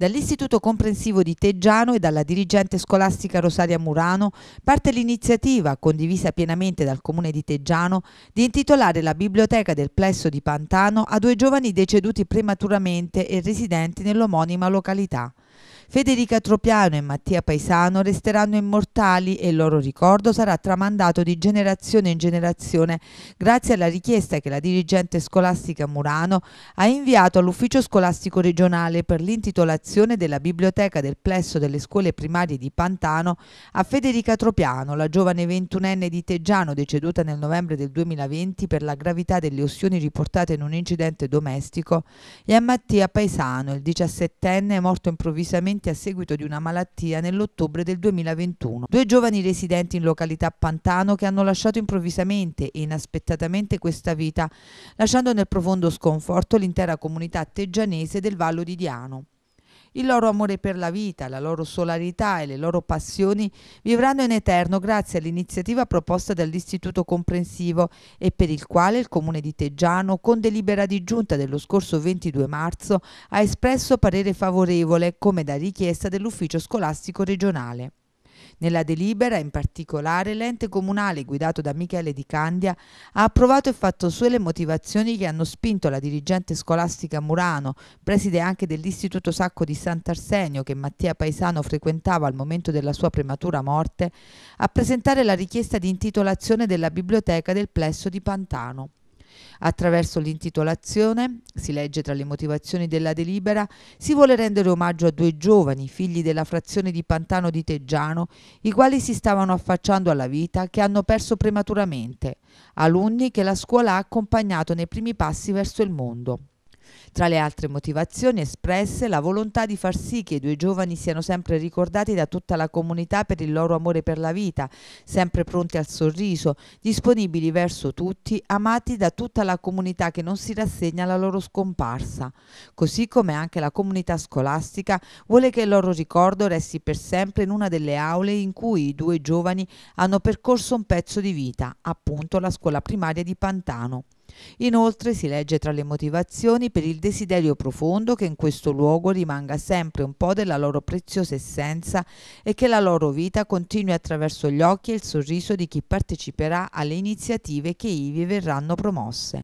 Dall'Istituto Comprensivo di Teggiano e dalla dirigente scolastica Rosaria Murano parte l'iniziativa, condivisa pienamente dal comune di Teggiano, di intitolare la biblioteca del plesso di Pantano a due giovani deceduti prematuramente e residenti nell'omonima località. Federica Tropiano e Mattia Paisano resteranno immortali e il loro ricordo sarà tramandato di generazione in generazione grazie alla richiesta che la dirigente scolastica Murano ha inviato all'ufficio scolastico regionale per l'intitolazione della biblioteca del plesso delle scuole primarie di Pantano a Federica Tropiano, la giovane ventunenne di Teggiano deceduta nel novembre del 2020 per la gravità delle ustioni riportate in un incidente domestico, e a Mattia Paisano, il diciassettenne morto improvvisamente gravemente a seguito di una malattia nell'ottobre del 2021. Due giovani residenti in località Pantano che hanno lasciato improvvisamente e inaspettatamente questa vita, lasciando nel profondo sconforto l'intera comunità teggianese del Vallo di Diano. Il loro amore per la vita, la loro solarità e le loro passioni vivranno in eterno grazie all'iniziativa proposta dall'Istituto Comprensivo e per il quale il Comune di Teggiano, con delibera di giunta dello scorso 22 marzo, ha espresso parere favorevole come da richiesta dell'Ufficio Scolastico Regionale. Nella delibera, in particolare, l'ente comunale guidato da Michele Di Candia ha approvato e fatto sue le motivazioni che hanno spinto la dirigente scolastica Murano, preside anche dell'Istituto Sacco di Sant'Arsenio che Mattia Paesano frequentava al momento della sua prematura morte, a presentare la richiesta di intitolazione della biblioteca del plesso di Pantano. Attraverso l'intitolazione, si legge tra le motivazioni della delibera, si vuole rendere omaggio a due giovani, figli della frazione di Pantano di Teggiano, i quali si stavano affacciando alla vita che hanno perso prematuramente, alunni che la scuola ha accompagnato nei primi passi verso il mondo. Tra le altre motivazioni espresse la volontà di far sì che i due giovani siano sempre ricordati da tutta la comunità per il loro amore per la vita, sempre pronti al sorriso, disponibili verso tutti, amati da tutta la comunità che non si rassegna alla loro scomparsa. Così come anche la comunità scolastica vuole che il loro ricordo resti per sempre in una delle aule in cui i due giovani hanno percorso un pezzo di vita, appunto la scuola primaria di Pantano. Inoltre si legge tra le motivazioni per il desiderio profondo che in questo luogo rimanga sempre un po' della loro preziosa essenza e che la loro vita continui attraverso gli occhi e il sorriso di chi parteciperà alle iniziative che ivi verranno promosse.